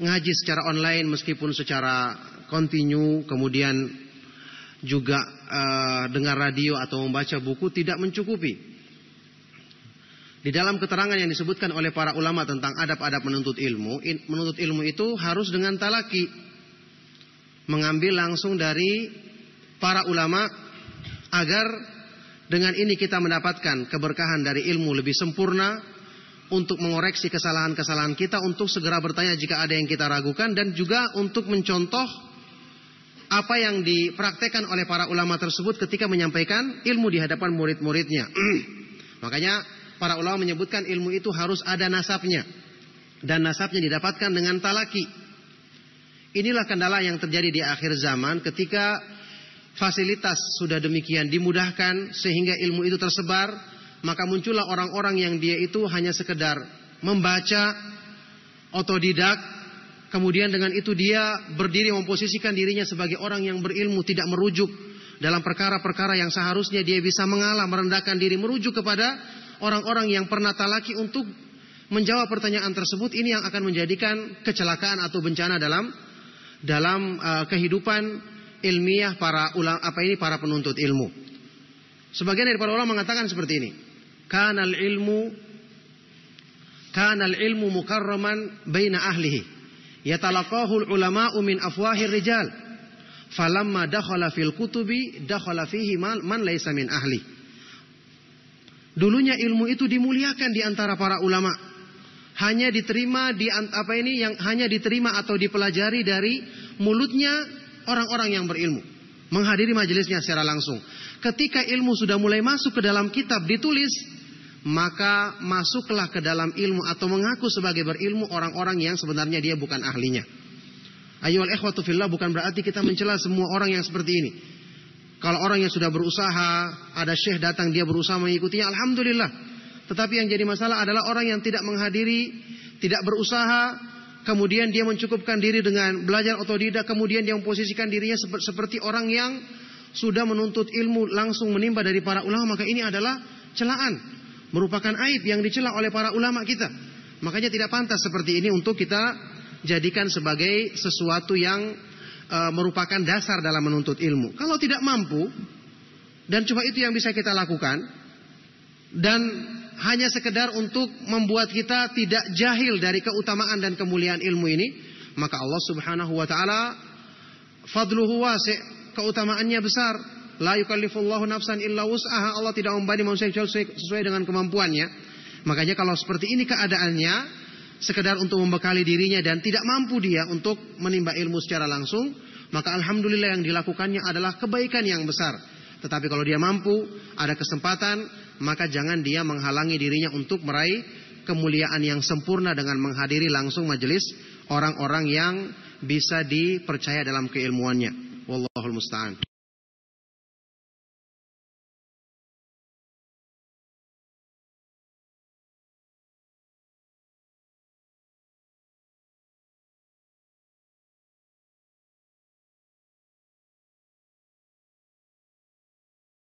ngaji secara online meskipun secara kontinu kemudian juga uh, dengar radio atau membaca buku tidak mencukupi. Di dalam keterangan yang disebutkan oleh para ulama tentang adab-adab menuntut ilmu, in, menuntut ilmu itu harus dengan talaki. Mengambil langsung dari para ulama agar dengan ini kita mendapatkan keberkahan dari ilmu lebih sempurna, untuk mengoreksi kesalahan-kesalahan kita, untuk segera bertanya jika ada yang kita ragukan, dan juga untuk mencontoh apa yang dipraktekkan oleh para ulama tersebut ketika menyampaikan ilmu di hadapan murid-muridnya. Makanya para ulama menyebutkan ilmu itu harus ada nasabnya. Dan nasabnya didapatkan dengan talaki. Inilah kendala yang terjadi di akhir zaman ketika fasilitas sudah demikian dimudahkan sehingga ilmu itu tersebar maka muncullah orang-orang yang dia itu hanya sekedar membaca otodidak kemudian dengan itu dia berdiri memposisikan dirinya sebagai orang yang berilmu tidak merujuk dalam perkara-perkara yang seharusnya dia bisa mengalah merendahkan diri merujuk kepada orang-orang yang pernah talaki untuk menjawab pertanyaan tersebut ini yang akan menjadikan kecelakaan atau bencana dalam dalam uh, kehidupan ilmiah para ulama apa ini para penuntut ilmu. Sebagian dari para ulama mengatakan seperti ini kana العلم ilmu kana مكرما ilmu mukarraman baina ahlihi yatalaqahu أفواه الرجال min afwahir rijal falamma dakhala fil kutubi dakhala fihi man, man laysa min ahli dulunya ilmu itu dimuliakan di antara para ulama hanya diterima di apa ini yang hanya diterima atau dipelajari dari mulutnya orang-orang yang berilmu menghadiri majelisnya secara langsung. Ketika ilmu sudah mulai masuk ke dalam kitab ditulis, maka masuklah ke dalam ilmu atau mengaku sebagai berilmu orang-orang yang sebenarnya dia bukan ahlinya. Ayol ikhwatu fillah bukan berarti kita mencela semua orang yang seperti ini. Kalau orang yang sudah berusaha, ada syekh datang dia berusaha mengikutinya, alhamdulillah. Tetapi yang jadi masalah adalah orang yang tidak menghadiri, tidak berusaha, kemudian dia mencukupkan diri dengan belajar otodidak, kemudian dia memposisikan dirinya seperti orang yang sudah menuntut ilmu langsung menimba dari para ulama, maka ini adalah celaan, merupakan aib yang dicela oleh para ulama kita. Makanya tidak pantas seperti ini untuk kita jadikan sebagai sesuatu yang e, merupakan dasar dalam menuntut ilmu. Kalau tidak mampu dan cuma itu yang bisa kita lakukan dan hanya sekedar untuk membuat kita tidak jahil dari keutamaan dan kemuliaan ilmu ini, maka Allah Subhanahu wa taala fadluhu wasi', keutamaannya besar. La yukallifullahu nafsan illa wus'aha. Allah tidak membebani manusia sesuai dengan kemampuannya. Makanya kalau seperti ini keadaannya, sekedar untuk membekali dirinya dan tidak mampu dia untuk menimba ilmu secara langsung, maka alhamdulillah yang dilakukannya adalah kebaikan yang besar tetapi kalau dia mampu, ada kesempatan, maka jangan dia menghalangi dirinya untuk meraih kemuliaan yang sempurna dengan menghadiri langsung majelis orang-orang yang bisa dipercaya dalam keilmuannya. Wallahul musta'an.